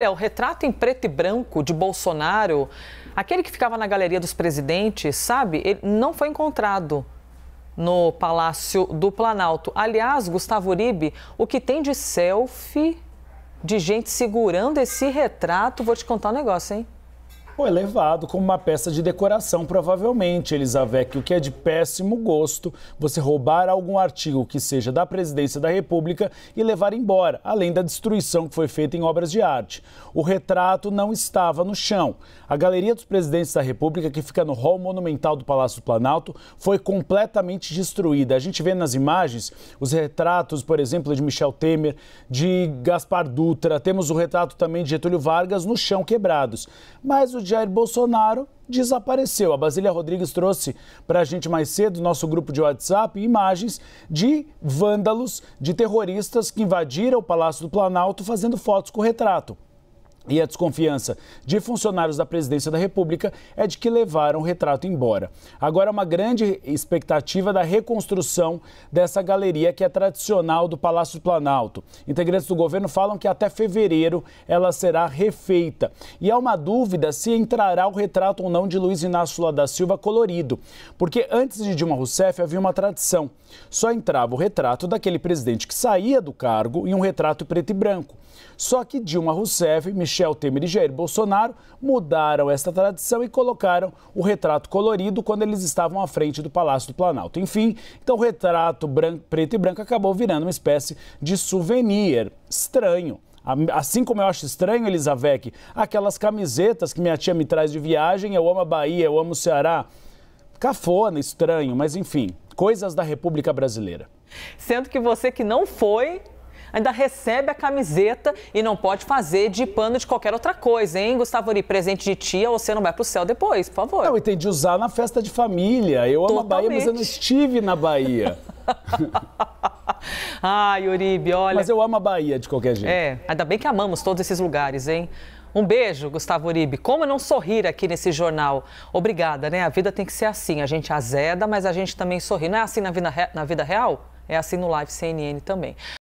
É o retrato em preto e branco de Bolsonaro, aquele que ficava na galeria dos presidentes, sabe? Ele não foi encontrado no Palácio do Planalto. Aliás, Gustavo Uribe, o que tem de selfie de gente segurando esse retrato, vou te contar um negócio, hein? ou é levado como uma peça de decoração, provavelmente, Elizaveth, o que é de péssimo gosto você roubar algum artigo que seja da presidência da República e levar embora, além da destruição que foi feita em obras de arte. O retrato não estava no chão. A Galeria dos Presidentes da República, que fica no hall monumental do Palácio do Planalto, foi completamente destruída. A gente vê nas imagens os retratos, por exemplo, de Michel Temer, de Gaspar Dutra, temos o retrato também de Getúlio Vargas no chão quebrados. Mas o de Jair Bolsonaro desapareceu. A Basília Rodrigues trouxe para a gente mais cedo, nosso grupo de WhatsApp, imagens de vândalos, de terroristas que invadiram o Palácio do Planalto fazendo fotos com o retrato. E a desconfiança de funcionários da presidência da República é de que levaram o retrato embora. Agora, uma grande expectativa da reconstrução dessa galeria que é tradicional do Palácio do Planalto. Integrantes do governo falam que até fevereiro ela será refeita. E há uma dúvida se entrará o retrato ou não de Luiz Inácio Lula da Silva colorido. Porque antes de Dilma Rousseff havia uma tradição: só entrava o retrato daquele presidente que saía do cargo e um retrato preto e branco. Só que Dilma Rousseff, Michel Michel Temer e Jair Bolsonaro mudaram esta tradição e colocaram o retrato colorido quando eles estavam à frente do Palácio do Planalto. Enfim, então o retrato branco, preto e branco acabou virando uma espécie de souvenir. Estranho. Assim como eu acho estranho, Elisavec, aquelas camisetas que minha tia me traz de viagem, eu amo a Bahia, eu amo o Ceará. Cafona, estranho, mas enfim, coisas da República Brasileira. Sendo que você que não foi, ainda recebe a camiseta e não pode fazer de pano de qualquer outra coisa, hein, Gustavo Uribe? Presente de tia, você não vai pro céu depois, por favor. Não, e tem de usar na festa de família. Eu Totalmente. amo a Bahia, mas eu não estive na Bahia. Ai, Uribe, olha. Mas eu amo a Bahia de qualquer jeito. É, ainda bem que amamos todos esses lugares, hein? Um beijo, Gustavo Uribe. Como não sorrir aqui nesse jornal? Obrigada, né? A vida tem que ser assim. A gente azeda, mas a gente também sorri. Não é assim na vida, na vida real? É assim no Live CNN também.